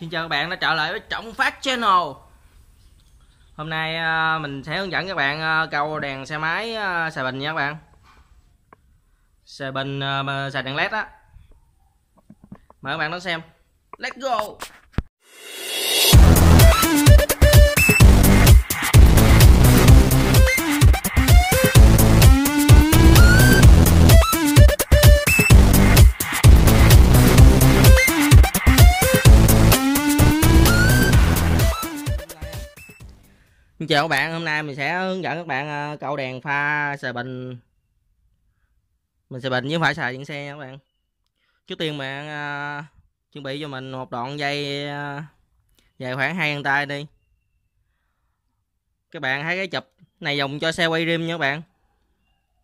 Xin chào các bạn đã trở lại với Trọng Phát Channel Hôm nay à, mình sẽ hướng dẫn các bạn à, câu đèn xe máy à, xài bình nha các bạn Xài bình mà xài đèn led á Mời các bạn đón xem Let's go chào các bạn hôm nay mình sẽ hướng dẫn các bạn ờ, câu đèn pha xài bình mình xài bình với phải xài những xe nha các bạn trước tiên bạn uh, chuẩn bị cho mình một đoạn dây uh, dài khoảng hai găng tay đi các bạn thấy cái chụp này dùng cho xe quay rim nha các bạn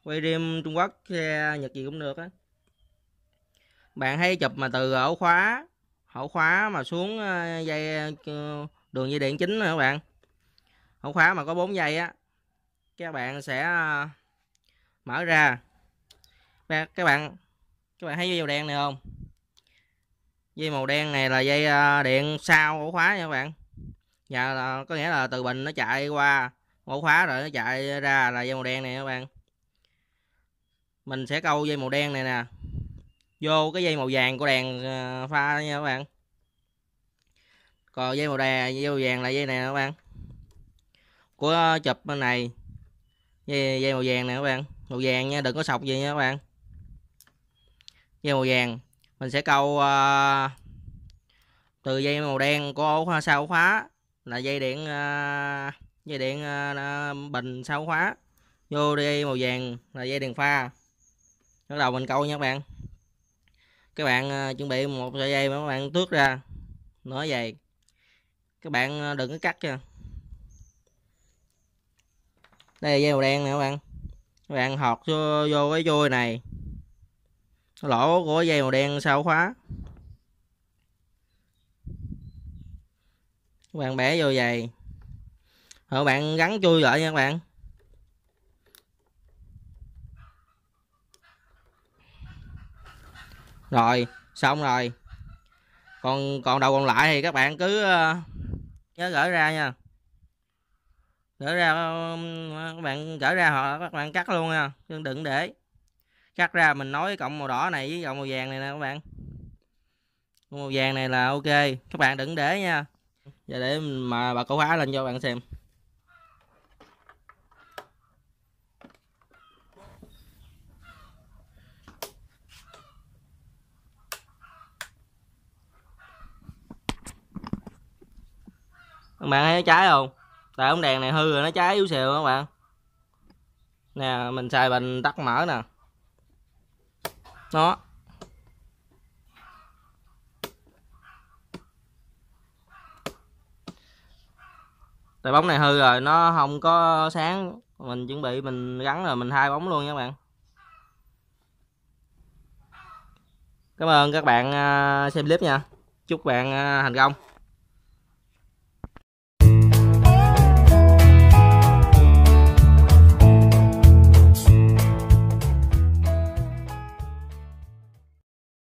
quay rim trung quốc xe nhật gì cũng được á bạn thấy chụp mà từ ổ khóa hậu khóa mà xuống dây đường dây điện chính nè các bạn ổ khóa mà có 4 giây á các bạn sẽ ờ, mở ra các bạn các bạn thấy dây màu đen này không dây màu đen này là dây ờ, điện sau ổ khóa nha các bạn nhà dạ, là, có nghĩa là từ bình nó chạy qua ổ khóa rồi nó chạy ra là dây màu đen này các bạn mình sẽ câu dây màu đen này nè vô cái dây màu vàng của đèn ờ, pha nha các bạn còn dây màu đè dây màu vàng là dây này các bạn của chụp bên này dây, dây màu vàng nè các bạn màu vàng nha đừng có sọc gì nha các bạn dây màu vàng mình sẽ câu uh, từ dây màu đen của ổ khóa sau khóa là dây điện uh, dây điện uh, bình sau khóa vô dây màu vàng là dây đèn pha bắt đầu mình câu nha các bạn các bạn uh, chuẩn bị một sợi dây mà các bạn tước ra nói vậy các bạn đừng có cắt nha đây là dây màu đen nè các bạn các bạn hột vô, vô cái vôi này lỗ của dây màu đen sau khóa các bạn bẻ vô dày rồi các bạn gắn chui lại nha các bạn rồi xong rồi còn còn đầu còn lại thì các bạn cứ ờ, nhớ gỡ ra nha gỡ ra các bạn gỡ ra họ các bạn cắt luôn nha chứ đừng để cắt ra mình nói cộng màu đỏ này với cộng màu vàng này nè các bạn cộng màu vàng này là ok các bạn đừng để nha giờ để mà bà cổ hóa lên cho bạn xem các bạn thấy trái không tại ống đèn này hư rồi nó cháy yếu xìu các bạn nè mình xài bình tắt mở nè nó tại bóng này hư rồi nó không có sáng mình chuẩn bị mình gắn rồi mình thay bóng luôn nha các bạn cảm ơn các bạn à, xem clip nha chúc bạn à, thành công